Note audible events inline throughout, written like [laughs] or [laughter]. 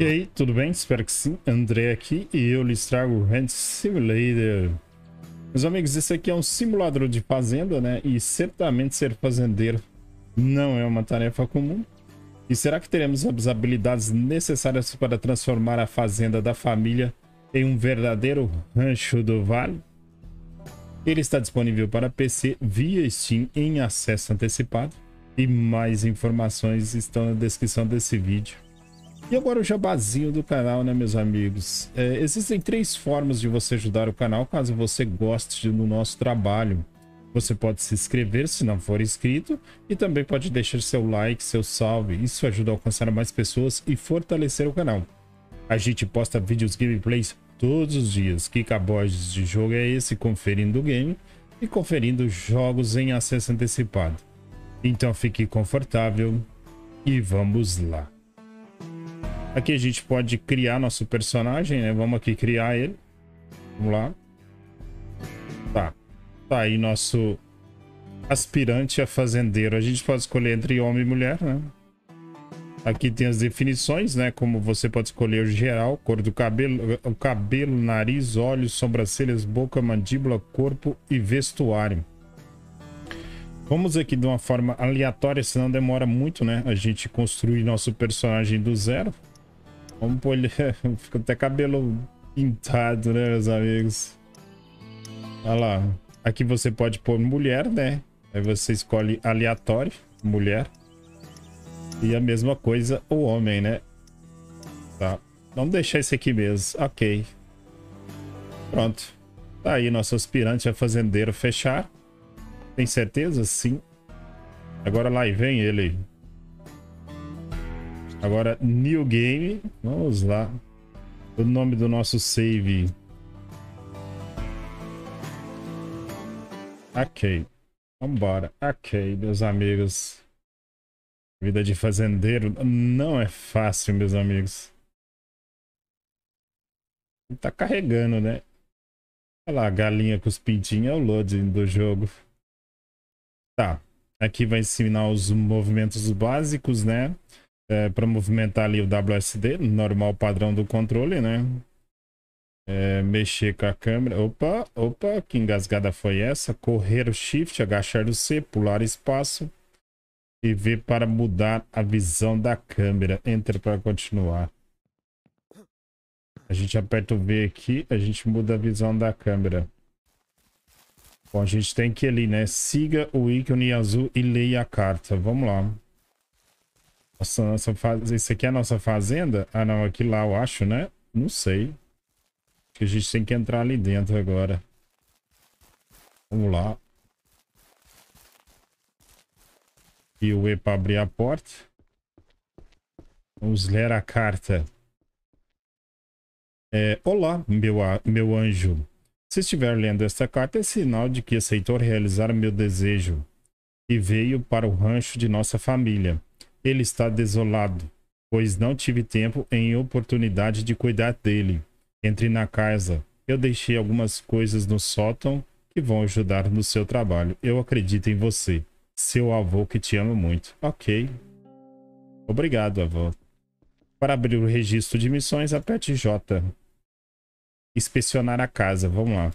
E aí, tudo bem? Espero que sim. André aqui e eu lhes trago Hand Simulator. Meus amigos, esse aqui é um simulador de fazenda, né? E certamente ser fazendeiro não é uma tarefa comum. E será que teremos as habilidades necessárias para transformar a fazenda da família em um verdadeiro rancho do vale? Ele está disponível para PC via Steam em acesso antecipado. E mais informações estão na descrição desse vídeo. E agora o jabazinho do canal, né, meus amigos? É, existem três formas de você ajudar o canal, caso você goste do nosso trabalho. Você pode se inscrever se não for inscrito e também pode deixar seu like, seu salve. Isso ajuda a alcançar mais pessoas e fortalecer o canal. A gente posta vídeos gameplays todos os dias. Que cabodes de jogo é esse? Conferindo o game e conferindo jogos em acesso antecipado. Então fique confortável e vamos lá. Aqui a gente pode criar nosso personagem, né? Vamos aqui criar ele. Vamos lá. Tá. Tá aí nosso aspirante a fazendeiro. A gente pode escolher entre homem e mulher, né? Aqui tem as definições, né? Como você pode escolher o geral, cor do cabelo, o cabelo, nariz, olhos, sobrancelhas, boca, mandíbula, corpo e vestuário. Vamos aqui de uma forma aleatória, senão demora muito, né? A gente construir nosso personagem do zero. Vamos polir. [laughs] Fica até cabelo pintado, né, meus amigos? Olha lá. Aqui você pode pôr mulher, né? Aí você escolhe aleatório, mulher. E a mesma coisa, o homem, né? Tá. Vamos deixar esse aqui mesmo. Ok. Pronto. Tá aí nosso aspirante a é fazendeiro fechar. Tem certeza? Sim. Agora lá e vem ele. Agora, new game. Vamos lá. O nome do nosso save. Ok. Vambora. Ok, meus amigos. Vida de fazendeiro não é fácil, meus amigos. Tá carregando, né? Olha lá, a galinha com os pintinhos é o loading do jogo. Tá. Aqui vai ensinar os movimentos básicos, né? é, para movimentar ali o WSD, normal padrão do controle, né? É, mexer com a câmera. Opa, opa, que engasgada foi essa? Correr o shift, agachar o C, pular espaço e V para mudar a visão da câmera. Enter para continuar. A gente aperta o V aqui, a gente muda a visão da câmera. Bom, a gente tem que ir ali, né? Siga o ícone azul e leia a carta. Vamos lá. Nossa, nossa faz... Isso aqui é a nossa fazenda? Ah, não, aqui lá eu acho, né? Não sei. Acho que a gente tem que entrar ali dentro agora. Vamos lá. E o E para abrir a porta. Vamos ler a carta. É, Olá, meu, meu anjo. Se estiver lendo esta carta, é sinal de que aceitou realizar meu desejo e veio para o rancho de nossa família ele está desolado, pois não tive tempo em oportunidade de cuidar dele. Entrei na casa. Eu deixei algumas coisas no sótão que vão ajudar no seu trabalho. Eu acredito em você. Seu avô que te ama muito. Ok. Obrigado, avô. Para abrir o registro de missões, aperte J. Inspecionar a casa. Vamos lá.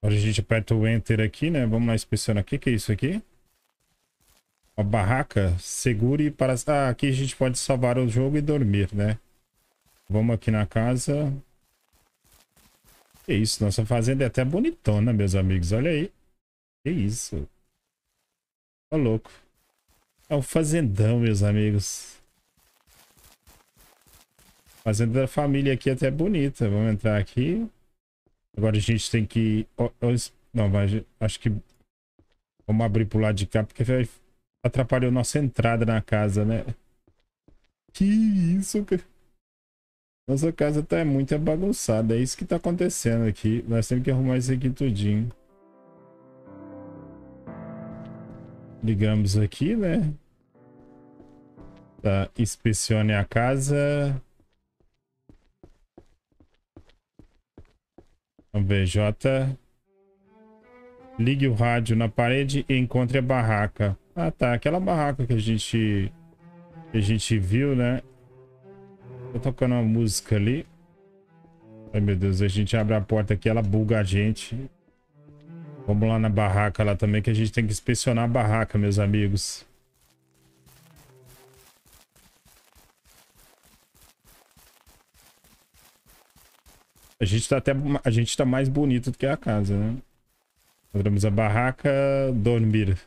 Agora a gente aperta o Enter aqui, né? Vamos lá inspecionar. O que é isso aqui? Uma barraca, segure para... Ah, aqui a gente pode salvar o jogo e dormir, né? Vamos aqui na casa. Que isso, nossa fazenda é até bonitona, meus amigos. Olha aí. Que isso. Ó louco. É um fazendão, meus amigos. Fazenda da família aqui é até bonita. Vamos entrar aqui. Agora a gente tem que... Não, mas acho que... Vamos abrir pro lado de cá, porque vai Atrapalhou nossa entrada na casa, né? Que isso, cara. Nossa casa tá muito bagunçada. É isso que tá acontecendo aqui. Nós temos que arrumar isso aqui tudinho. Ligamos aqui, né? Tá, inspecione a casa. Vamos ver, Ligue o rádio na parede e encontre a barraca. Ah, tá. Aquela barraca que a gente... Que a gente viu, né? Tô tocando uma música ali. Ai, meu Deus. A gente abre a porta aqui, ela buga a gente. Vamos lá na barraca lá também, que a gente tem que inspecionar a barraca, meus amigos. A gente tá até... A gente tá mais bonito do que a casa, né? Encontramos a barraca dormir.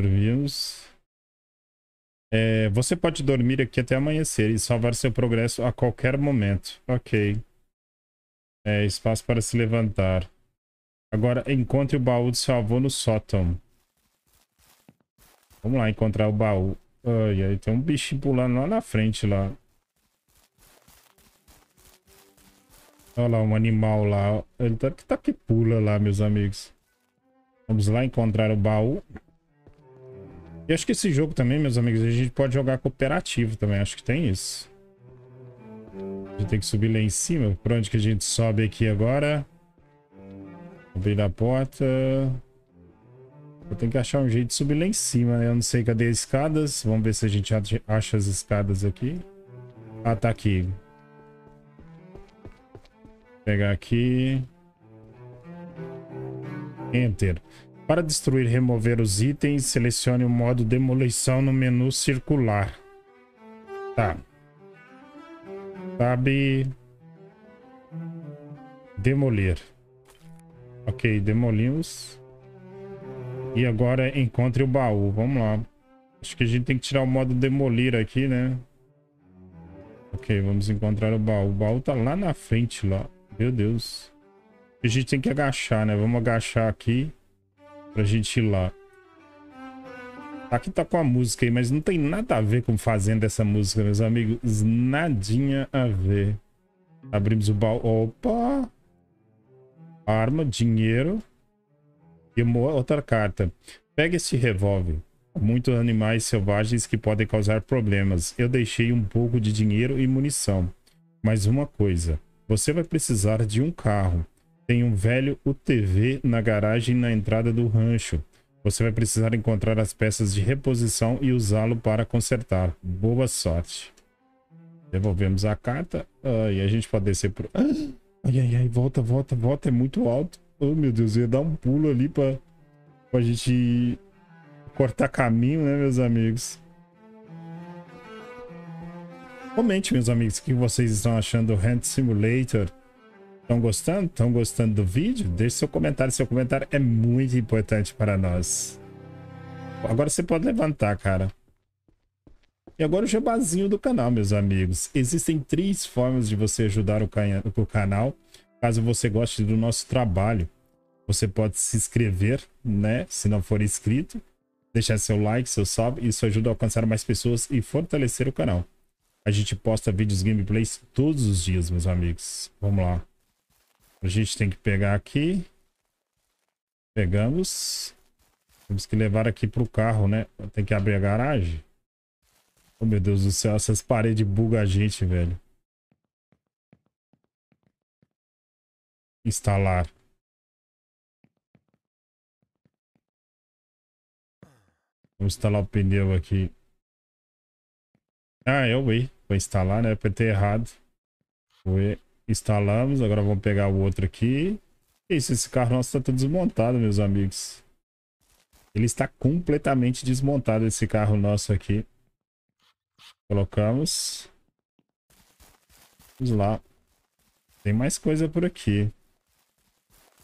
Superviews. É, você pode dormir aqui até amanhecer e salvar seu progresso a qualquer momento. Ok. É, espaço para se levantar. Agora encontre o baú de seu avô no sótão. Vamos lá encontrar o baú. Ai, ai, tem um bicho pulando lá na frente lá. Olha lá, um animal lá. Ele tá, tá que pula lá, meus amigos. Vamos lá encontrar o baú. E acho que esse jogo também, meus amigos, a gente pode jogar cooperativo também. Acho que tem isso. A gente tem que subir lá em cima. Por onde que a gente sobe aqui agora? Abrir a porta. Eu tenho que achar um jeito de subir lá em cima, né? Eu não sei cadê as escadas. Vamos ver se a gente acha as escadas aqui. Ah, tá aqui. Vou pegar aqui. Enter. Para destruir e remover os itens, selecione o modo demolição no menu circular. Tá. Sabe. Demolir. Ok, demolimos. E agora encontre o baú. Vamos lá. Acho que a gente tem que tirar o modo demolir aqui, né? Ok, vamos encontrar o baú. O baú tá lá na frente, lá. Meu Deus. A gente tem que agachar, né? Vamos agachar aqui. Pra gente ir lá. Aqui tá, tá com a música aí, mas não tem nada a ver com fazendo essa música, meus amigos. Nadinha a ver. Abrimos o baú. Opa! Arma, dinheiro. E uma outra carta. Pega este revólver. Muitos animais selvagens que podem causar problemas. Eu deixei um pouco de dinheiro e munição. Mas uma coisa. Você vai precisar de um carro. Tem um velho UTV na garagem na entrada do rancho. Você vai precisar encontrar as peças de reposição e usá-lo para consertar. Boa sorte. Devolvemos a carta. Ah, e a gente pode descer por... [gasps] Ai, ai, ai. Volta, volta, volta. É muito alto. Oh, meu Deus. Eu ia dar um pulo ali para a gente cortar caminho, né, meus amigos? Comente, meus amigos, o que vocês estão achando do Hand Simulator. Estão gostando? Estão gostando do vídeo? Deixe seu comentário. Seu comentário é muito importante para nós. Agora você pode levantar, cara. E agora o jabazinho do canal, meus amigos. Existem três formas de você ajudar o, o canal, caso você goste do nosso trabalho. Você pode se inscrever, né? Se não for inscrito, deixar seu like, seu salve. Isso ajuda a alcançar mais pessoas e fortalecer o canal. A gente posta vídeos gameplays todos os dias, meus amigos. Vamos lá. A gente tem que pegar aqui. Pegamos. Temos que levar aqui pro carro, né? Tem que abrir a garagem. Oh, meu Deus do céu. Essas paredes bugam a gente, velho. Instalar. Vamos instalar o pneu aqui. Ah, eu vi. Vou instalar, né? Eu apertei errado. Foi. Instalamos, agora vamos pegar o outro aqui. Isso, esse carro nosso está todo desmontado, meus amigos. Ele está completamente desmontado, esse carro nosso aqui. Colocamos. Vamos lá. Tem mais coisa por aqui.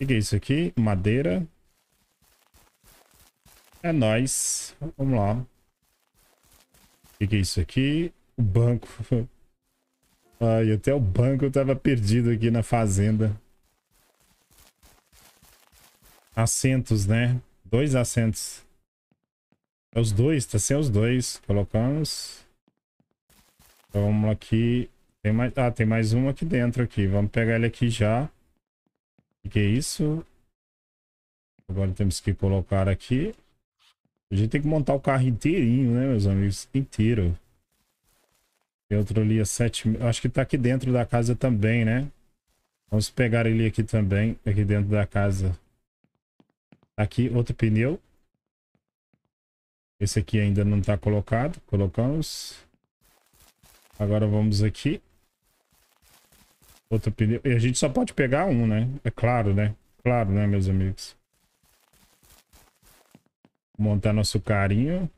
O que, é isso aqui? Madeira. É nóis. Vamos lá. O que, que é isso aqui? O banco. [laughs] Ai, ah, até o banco tava perdido aqui na fazenda. Assentos, né? Dois assentos. É os dois, tá sem os dois. Colocamos. Então, vamos aqui. Tem mais... Ah, tem mais um aqui dentro aqui. Vamos pegar ele aqui já. O que é isso? Agora temos que colocar aqui. A gente tem que montar o carro inteirinho, né, meus amigos? Inteiro. E outro ali é 7 mil. Acho que tá aqui dentro da casa também, né? Vamos pegar ele aqui também, aqui dentro da casa. Aqui, outro pneu. Esse aqui ainda não tá colocado. Colocamos. Agora vamos aqui. Outro pneu. E a gente só pode pegar um, né? É claro, né? Claro, né, meus amigos? Montar nosso carinho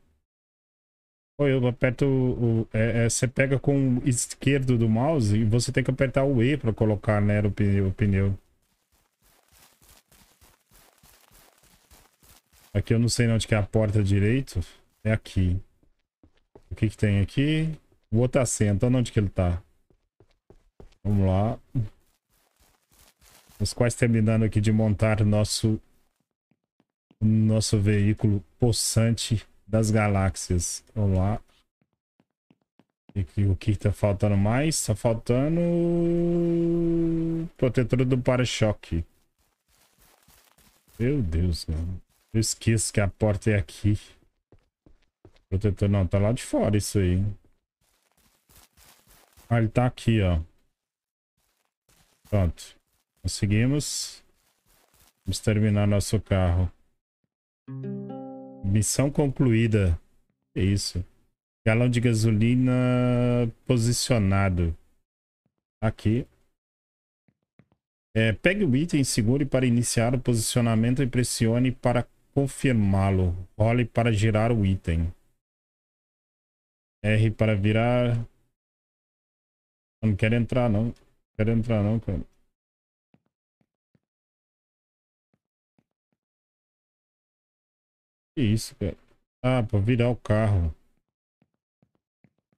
eu aperto o. É, é, você pega com o esquerdo do mouse e você tem que apertar o E para colocar, né? O pneu. O pneu. Aqui eu não sei onde que é a porta direito. É aqui. O que que tem aqui? O outro tá assento. Olha onde que ele tá. Vamos lá. Estamos quase terminando aqui de montar nosso... Nosso veículo possante das galáxias. Vamos lá. E aqui, o que tá faltando mais? Tá faltando... Protetor do para-choque. Meu Deus, mano. Eu esqueço que a porta é aqui. Protetor não, tá lá de fora isso aí. Ah, ele tá aqui, ó. Pronto. Conseguimos. Vamos terminar nosso carro. Missão concluída. É isso. Galão de gasolina posicionado. Aqui. É, pegue o item, segure para iniciar o posicionamento e pressione para confirmá-lo. Role para girar o item. R para virar. Não quero entrar não. Quero entrar não, cara. Que isso, cara? Ah, para virar o carro.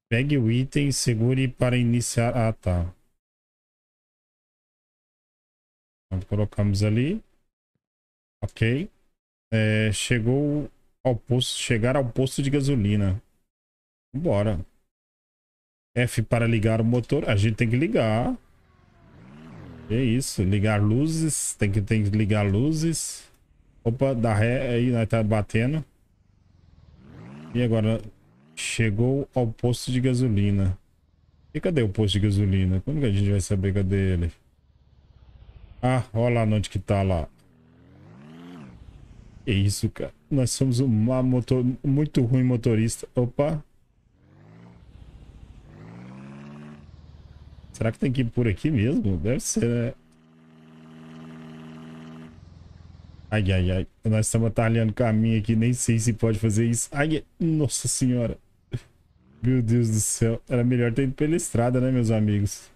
Pegue o item e segure para iniciar. Ah, tá. Então, colocamos ali. Ok. É, chegou ao posto. Chegar ao posto de gasolina. Bora. F para ligar o motor. A gente tem que ligar. É isso. Ligar luzes. Tem que, tem que ligar luzes. Opa, dá ré aí, nós tá batendo. E agora, chegou ao posto de gasolina. E cadê o posto de gasolina? Como que a gente vai saber cadê ele? Ah, olha lá onde que tá lá. É isso, cara. Nós somos uma motor... muito ruim motorista. Opa. Será que tem que ir por aqui mesmo? Deve ser, né? Ai, ai, ai. Nós estamos atalhando caminho aqui, nem sei se pode fazer isso. Ai, nossa senhora. Meu Deus do céu. Era melhor ter ido pela estrada, né, meus amigos?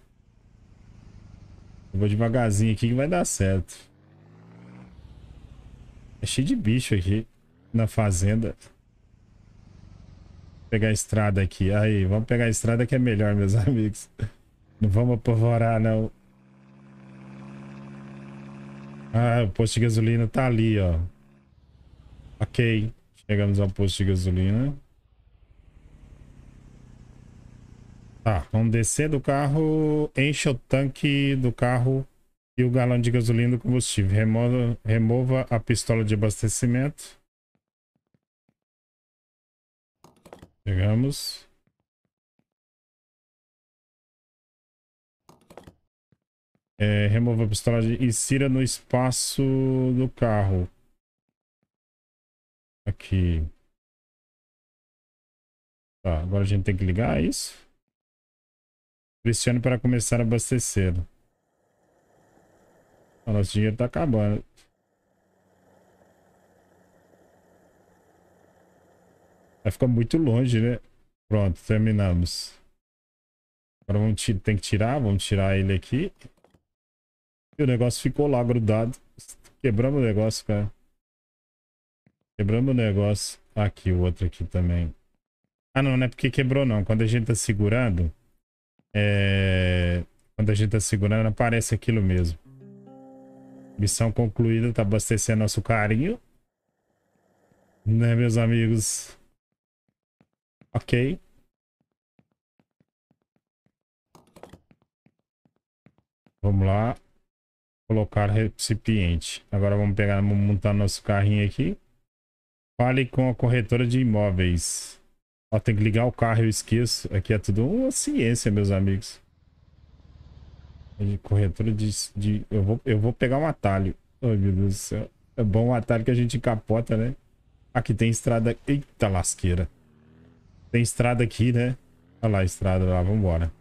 Eu vou devagarzinho aqui que vai dar certo. É cheio de bicho aqui na fazenda. Vou pegar a estrada aqui. Aí, vamos pegar a estrada que é melhor, meus [laughs] amigos. Não vamos apavorar, não. Ah, o posto de gasolina tá ali, ó. Ok. Chegamos ao posto de gasolina. Tá, vamos descer do carro, enche o tanque do carro e o galão de gasolina do combustível. Remova, remova a pistola de abastecimento. Chegamos. É, remova a pistola e insira no espaço do carro. Aqui. Tá, agora a gente tem que ligar, é isso? Pressione para começar a abastecer. O nosso dinheiro está acabando. Vai ficar muito longe, né? Pronto, terminamos. Agora vamos tem que tirar, vamos tirar ele aqui. E o negócio ficou lá grudado. Quebramos o negócio, cara. Quebramos o negócio. Aqui, o outro aqui também. Ah, não, não é porque quebrou, não. Quando a gente tá segurando... É... Quando a gente tá segurando, aparece aquilo mesmo. Missão concluída, tá abastecendo nosso carinho. Né, meus amigos? Ok. Vamos lá. Colocar recipiente. Agora vamos pegar, vamos montar nosso carrinho aqui. Fale com a corretora de imóveis. Ó, tem que ligar o carro, eu esqueço. Aqui é tudo uma ciência, meus amigos. Corretora de... de eu, vou, eu vou pegar um atalho. Ai, oh, meu Deus do céu. É bom o atalho que a gente capota, né? Aqui tem estrada... Eita lasqueira. Tem estrada aqui, né? Olha lá a estrada lá, vambora.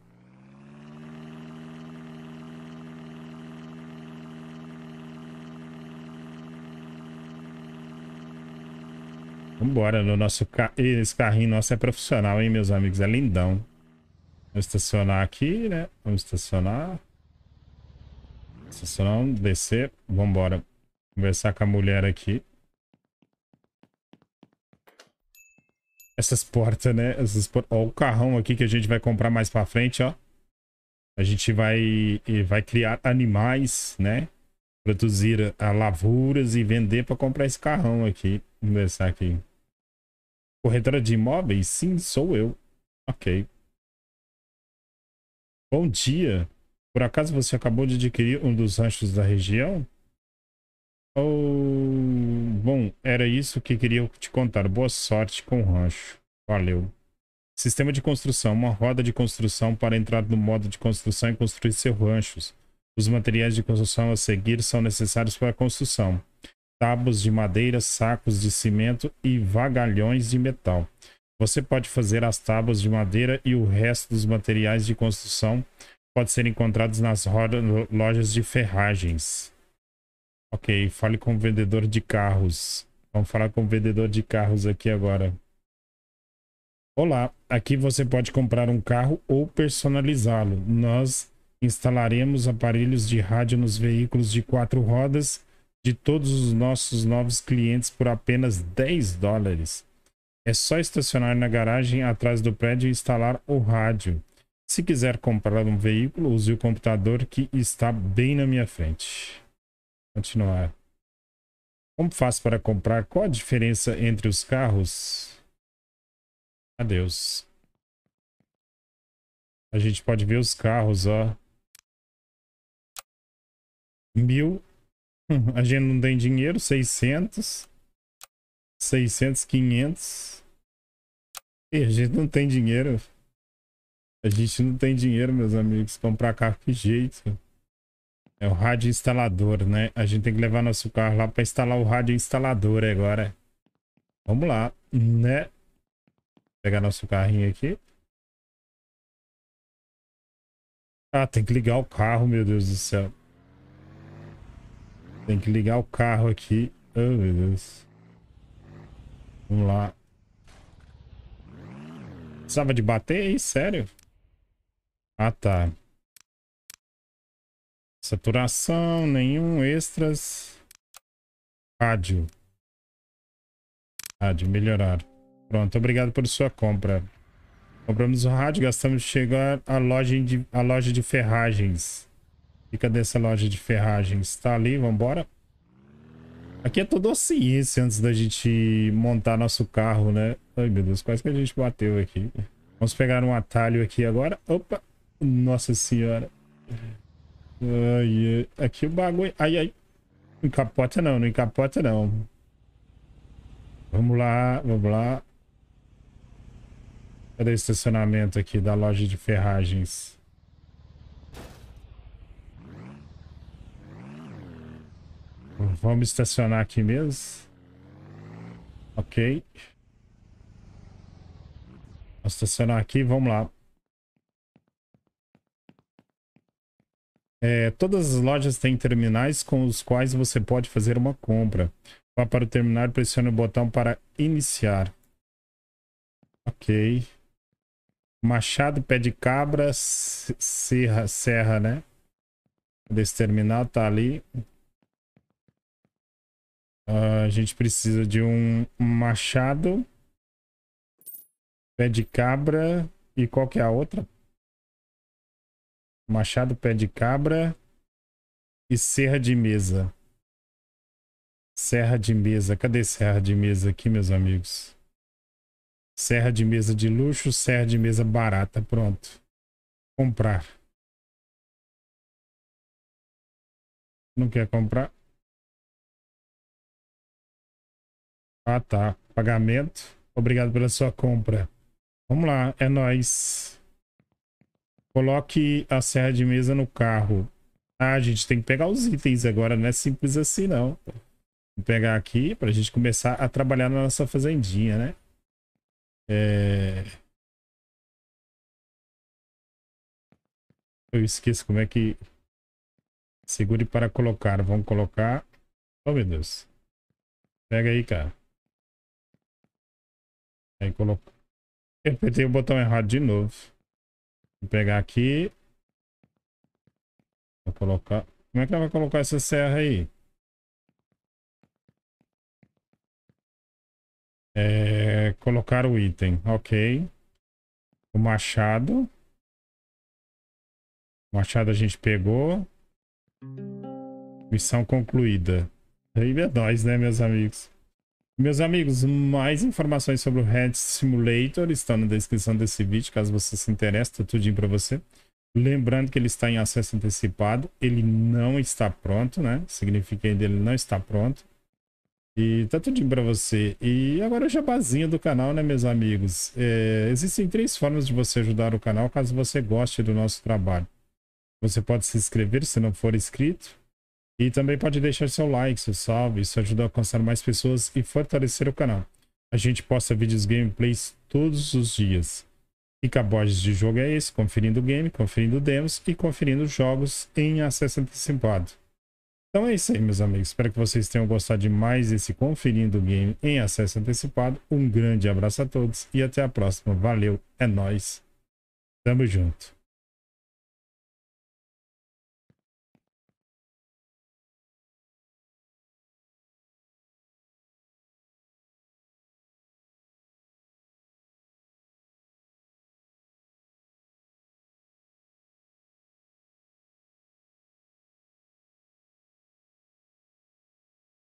Vambora, no nosso ca... esse carrinho nosso é profissional, hein, meus amigos? É lindão. Vamos estacionar aqui, né? Vamos estacionar. Estacionar, vamos descer. Vambora. Conversar com a mulher aqui. Essas portas, né? Essas por... Ó, o carrão aqui que a gente vai comprar mais pra frente, ó. A gente vai, vai criar animais, né? Produzir a ah, lavouras e vender para comprar esse carrão aqui. Vamos conversar aqui. Corretora de imóveis? Sim, sou eu. Ok. Bom dia. Por acaso você acabou de adquirir um dos ranchos da região? Oh, bom, era isso que queria te contar. Boa sorte com o rancho. Valeu. Sistema de construção. Uma roda de construção para entrar no modo de construção e construir seus ranchos. Os materiais de construção a seguir são necessários para a construção tábuas de madeira, sacos de cimento e vagalhões de metal. Você pode fazer as tábuas de madeira e o resto dos materiais de construção pode ser encontrados nas lojas de ferragens. Ok, fale com o vendedor de carros. Vamos falar com o vendedor de carros aqui agora. Olá, aqui você pode comprar um carro ou personalizá-lo. Nós instalaremos aparelhos de rádio nos veículos de quatro rodas de todos os nossos novos clientes por apenas 10 dólares. É só estacionar na garagem atrás do prédio e instalar o rádio. Se quiser comprar um veículo, use o computador que está bem na minha frente. Continuar. Como faço para comprar? Qual a diferença entre os carros? Adeus. A gente pode ver os carros, ó. Mil [laughs] A gente não tem dinheiro, 600. 600, 500. E a gente não tem dinheiro. A gente não tem dinheiro, meus amigos. Comprar carro, que jeito. É o rádio instalador, né? A gente tem que levar nosso carro lá para instalar o rádio instalador agora. Vamos lá, né? Pegar nosso carrinho aqui. Ah, tem que ligar o carro, meu Deus do céu. Tem que ligar o carro aqui. Oh, meu Deus. Vamos lá. Precisava de bater aí? Sério? Ah, tá. Saturação, nenhum, extras. Rádio. Rádio, melhorar. Pronto, obrigado por sua compra. Compramos o rádio, gastamos chegar à loja de, à loja de ferragens. E cadê essa loja de ferragens? Tá ali, vambora. Aqui é toda a ciência antes da gente montar nosso carro, né? Ai, meu Deus, quase que a gente bateu aqui. Vamos pegar um atalho aqui agora. Opa! Nossa senhora. Ai, é, aqui o bagulho... Ai, ai. Não encapota não, não encapota não. Vamos lá, vamos lá. Cadê o estacionamento aqui da loja de ferragens? Vamos estacionar aqui mesmo. Ok. Vamos estacionar aqui, vamos lá. É, todas as lojas têm terminais com os quais você pode fazer uma compra. Vá para o terminal e pressione o botão para iniciar. Ok. Machado, pé de cabra, serra, serra, né? Desse terminal tá ali. Uh, a gente precisa de um machado, pé de cabra e qual que é a outra? Machado, pé de cabra e serra de mesa. Serra de mesa. Cadê serra de mesa aqui, meus amigos? Serra de mesa de luxo, serra de mesa barata. Pronto. Comprar. Não quer comprar? Ah, tá. Pagamento. Obrigado pela sua compra. Vamos lá, é nós. Coloque a serra de mesa no carro. Ah, a gente tem que pegar os itens agora, não é simples assim não. Vou pegar aqui para a gente começar a trabalhar na nossa fazendinha, né? É... Eu esqueço como é que... Segure para colocar. Vamos colocar... Oh, meu Deus. Pega aí, cara. Aí colocou. Eu apertei o botão errado de novo. Vou pegar aqui. Vou colocar. Como é que ela vai colocar essa serra aí? É, colocar o item, ok. O machado. O machado a gente pegou. Missão concluída. Aí é nóis, né, meus amigos? Meus amigos, mais informações sobre o Red Simulator estão na descrição desse vídeo, caso você se interesse, tá tudinho para você. Lembrando que ele está em acesso antecipado, ele não está pronto, né? Significa que ele não está pronto. E tá tudinho para você. E agora é o jabazinho do canal, né, meus amigos? É, existem três formas de você ajudar o canal caso você goste do nosso trabalho. Você pode se inscrever se não for inscrito. E também pode deixar seu like, seu salve, isso ajuda a alcançar mais pessoas e fortalecer o canal. A gente posta vídeos gameplays todos os dias. E Caboges de jogo é esse, conferindo game, conferindo demos e conferindo jogos em acesso antecipado. Então é isso aí, meus amigos. Espero que vocês tenham gostado de mais esse Conferindo Game em acesso antecipado. Um grande abraço a todos e até a próxima. Valeu, é nós. Tamo junto.